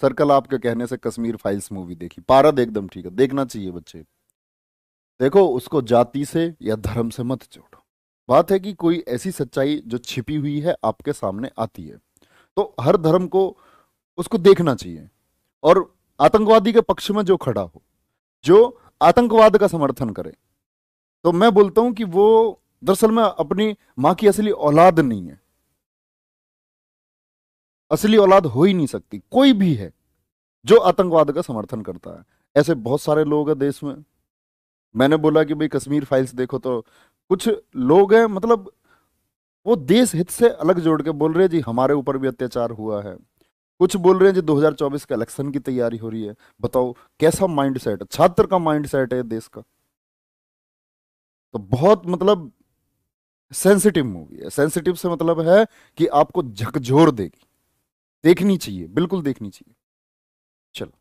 circle आपके कहने से कश्मीर फाइल्स मूवी देखी पारद एकदम ठीक है देखना चाहिए बच्चे देखो उसको जाति से या धर्म से मत जोड़ो बात है कि कोई ऐसी सच्चाई जो छिपी हुई है आपके सामने आती है तो हर धर्म को उसको देखना चाहिए और आतंकवादी के पक्ष में जो खड़ा हो जो आतंकवाद का समर्थन करे तो मैं बोलता हूं कि वो दरअसल में अपनी मां की असली औलाद नहीं है असली औलाद हो ही नहीं सकती कोई भी है जो आतंकवाद का समर्थन करता है ऐसे बहुत सारे लोग हैं देश में मैंने बोला कि भाई कश्मीर फाइल्स देखो तो कुछ लोग हैं मतलब वो देश हित से अलग जोड़ के बोल रहे हैं जी हमारे ऊपर भी अत्याचार हुआ है कुछ बोल रहे हैं जी 2024 के इलेक्शन की तैयारी हो रही है बताओ कैसा माइंड सेट छात्र का माइंड सेट है देश का तो बहुत मतलब सेंसिटिव मूवी है सेंसिटिव से मतलब है कि आपको झकझोर देगी देखनी चाहिए बिल्कुल देखनी चाहिए चलो